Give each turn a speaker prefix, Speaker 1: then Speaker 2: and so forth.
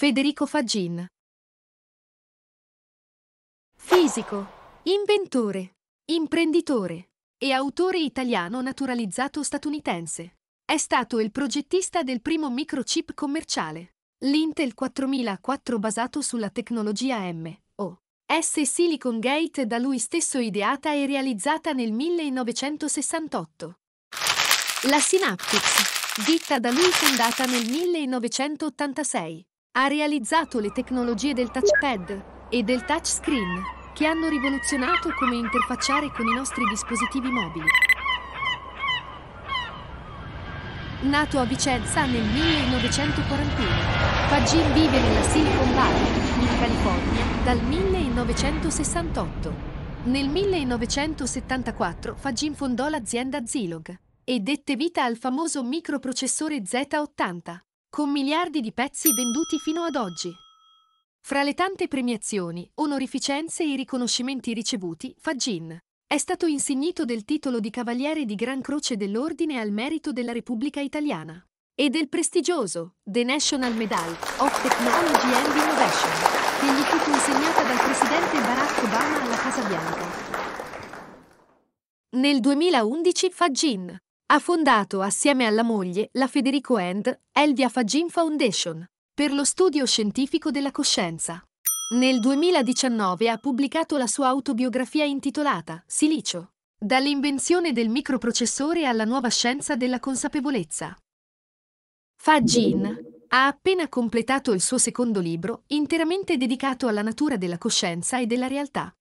Speaker 1: Federico Faggin. Fisico, inventore, imprenditore e autore italiano naturalizzato statunitense. È stato il progettista del primo microchip commerciale, l'Intel 4004 basato sulla tecnologia M.O.S. Silicon Gate da lui stesso ideata e realizzata nel 1968. La Synaptics, ditta da lui fondata nel 1986. Ha realizzato le tecnologie del touchpad e del touchscreen che hanno rivoluzionato come interfacciare con i nostri dispositivi mobili. Nato a Vicenza nel 1941, Fagin vive nella Silicon Valley, in California, dal 1968. Nel 1974 Fagin fondò l'azienda Zilog e dette vita al famoso microprocessore Z80 con miliardi di pezzi venduti fino ad oggi. Fra le tante premiazioni, onorificenze e riconoscimenti ricevuti, Fagin è stato insignito del titolo di Cavaliere di Gran Croce dell'Ordine al Merito della Repubblica Italiana e del prestigioso The National Medal of Technology and Innovation, che gli fu consegnata dal presidente Barack Obama alla Casa Bianca. Nel 2011 Fagin ha fondato assieme alla moglie, la Federico End, Elvia Fagin Foundation, per lo studio scientifico della coscienza. Nel 2019 ha pubblicato la sua autobiografia intitolata Silicio. Dall'invenzione del microprocessore alla nuova scienza della consapevolezza. Fagin ha appena completato il suo secondo libro, interamente dedicato alla natura della coscienza e della realtà.